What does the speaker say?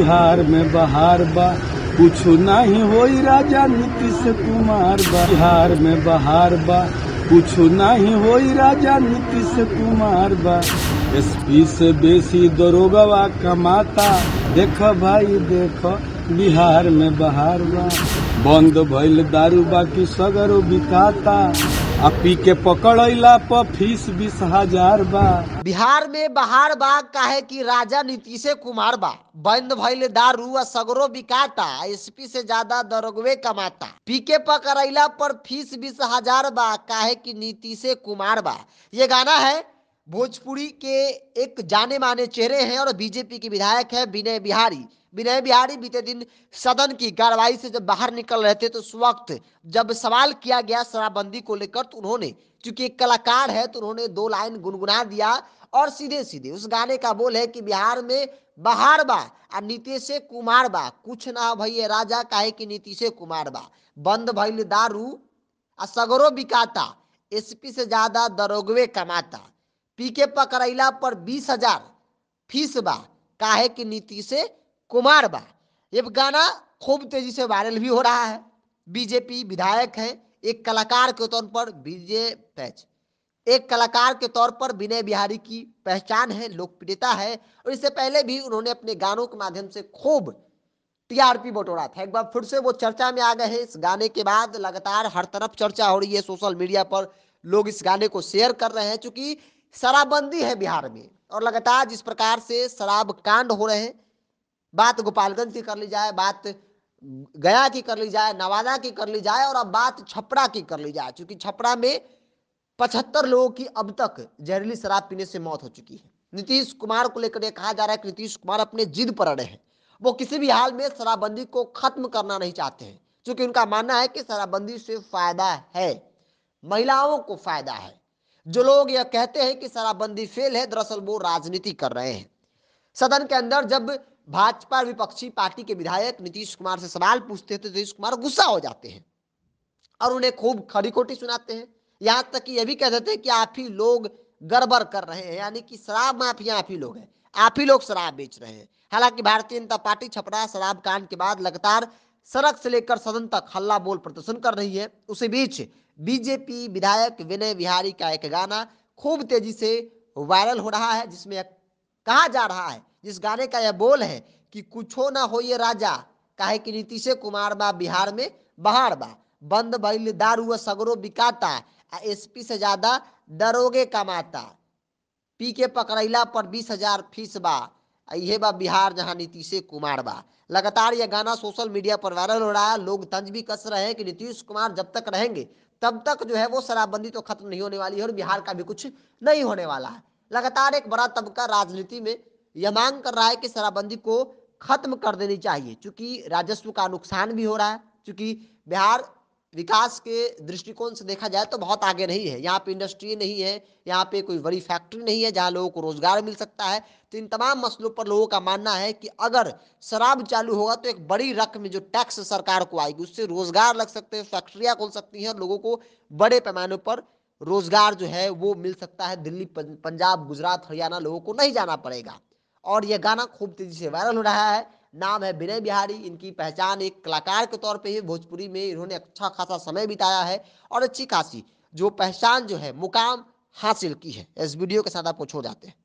बिहार में बहार बा कुछ नहीं हो राजा नीतीश कुमार बा बिहार में बहार बा कुछ नहीं हो राजा नीतीश कुमार बा एसपी से बेसी दरोगवा कमाता देख भाई देख बिहार में बहार बा बंद भइल दारू बाकी सगर बिताता अपी पी के पकड़ला पर फीस बीस हजार बा बिहार में बाहर बा काहे कि राजा नीतीशे कुमार बा बंद भइल दारू आ सगरो बिकाता एसपी से ज्यादा दरोगवे कमाता पीके पकड़ला पर फीस बीस हजार बा काहे कि नीतीशे कुमार बा ये गाना है भोजपुरी के एक जाने माने चेहरे हैं और बीजेपी के विधायक हैं विनय बिहारी विनय बिहारी बीते दिन सदन की कार्रवाई से जब बाहर निकल रहे थे तो उस वक्त जब सवाल किया गया शराबबंदी को लेकर तो उन्होंने चूंकि एक कलाकार है तो उन्होंने दो लाइन गुनगुना दिया और सीधे सीधे उस गाने का बोल है कि बिहार में बहार बा और नीतीश कुमार बा कुछ ना भैया राजा का है कि नीतीश कुमार बा बंद भैल दारू आ सगरों बिकाता एसपी से ज्यादा दरोगवे कमाता पीके पकड़ला पर बीस हजार फीस बा काहे कि नीतीश कुमार बा ये गाना खूब तेजी से वायरल भी हो रहा है बीजेपी विधायक है एक कलाकार के तौर पर विजय पैच एक कलाकार के तौर पर विनय बिहारी की पहचान है लोकप्रियता है और इससे पहले भी उन्होंने अपने गानों के माध्यम से खूब टीआरपी बटोरा था एक बार फिर से वो चर्चा में आ गए हैं इस गाने के बाद लगातार हर तरफ चर्चा हो रही है सोशल मीडिया पर लोग इस गाने को शेयर कर रहे हैं चूंकि शराबबंदी है बिहार में और लगातार जिस प्रकार से शराब कांड हो रहे हैं बात गोपालगंज की कर ली जाए बात गया की कर ली जाए नवादा की कर ली जाए और अब बात छपरा की कर ली जाए क्योंकि छपरा में पचहत्तर लोगों की अब तक जहरीली शराब पीने से मौत हो चुकी है नीतीश कुमार को लेकर यह कहा जा रहा है कि नीतीश कुमार अपने जिद पर अड़े हैं वो किसी भी हाल में शराबबंदी को खत्म करना नहीं चाहते हैं क्योंकि उनका मानना है कि शराबबंदी से फायदा है महिलाओं को फायदा है जो लोग यह कहते हैं कि शराबबंदी फेल है दरअसल वो राजनीति कर रहे हैं सदन के अंदर जब भाजपा विपक्षी पार्टी के विधायक नीतीश कुमार से सवाल पूछते हैं तो नीतीश कुमार गुस्सा हो जाते हैं और उन्हें खूब खड़ी कोटी सुनाते हैं यहाँ तक कि यह भी कह देते हैं कि आप ही लोग गड़बड़ कर रहे हैं यानी कि शराब माफिया आप ही लोग हैं आप ही लोग शराब बेच रहे हैं हालांकि भारतीय जनता पार्टी छपरा शराब कांड के बाद लगातार सड़क से लेकर सदन तक हल्ला बोल प्रदर्शन कर रही है उसी बीच बीजेपी विधायक विनय बिहारी का एक गाना खूब तेजी से वायरल हो रहा है जिसमें कहा जा रहा है जिस गाने का यह बोल है कि कुछ ना हो ये राजा काहे कि नीतीश कुमार बा बिहार में बहार बा बंद भइल दारू सगरो बिकाता एसपी से ज्यादा दरोगे कमाता पी के पकड़ेला पर बीस हजार फीस बा यह बा बिहार जहां नीतीश कुमार बा लगातार यह गाना सोशल मीडिया पर वायरल हो रहा है लोग तंज भी कस रहे हैं कि नीतीश कुमार जब तक रहेंगे तब तक जो है वो शराबबंदी तो खत्म नहीं होने वाली है और बिहार का भी कुछ नहीं होने वाला है लगातार एक बड़ा तबका राजनीति में यह मांग कर रहा है कि शराबबंदी को खत्म कर देनी चाहिए चूंकि राजस्व का नुकसान भी हो रहा है चूंकि बिहार विकास के दृष्टिकोण से देखा जाए तो बहुत आगे नहीं है यहाँ पे इंडस्ट्री नहीं है यहाँ पे कोई बड़ी फैक्ट्री नहीं है जहाँ लोगों को रोजगार मिल सकता है तो इन तमाम मसलों पर लोगों का मानना है कि अगर शराब चालू होगा तो एक बड़ी रकम जो टैक्स सरकार को आएगी उससे रोजगार लग सकते हैं फैक्ट्रियाँ खोल सकती हैं और लोगों को बड़े पैमाने पर रोजगार जो है वो मिल सकता है दिल्ली पंजाब गुजरात हरियाणा लोगों को नहीं जाना पड़ेगा और यह गाना खूब तेजी से वायरल हो रहा है नाम है विनय बिहारी इनकी पहचान एक कलाकार के तौर पे ही भोजपुरी में इन्होंने अच्छा खासा समय बिताया है और अच्छी खासी जो पहचान जो है मुकाम हासिल की है इस वीडियो के साथ आपको छोड़ जाते हैं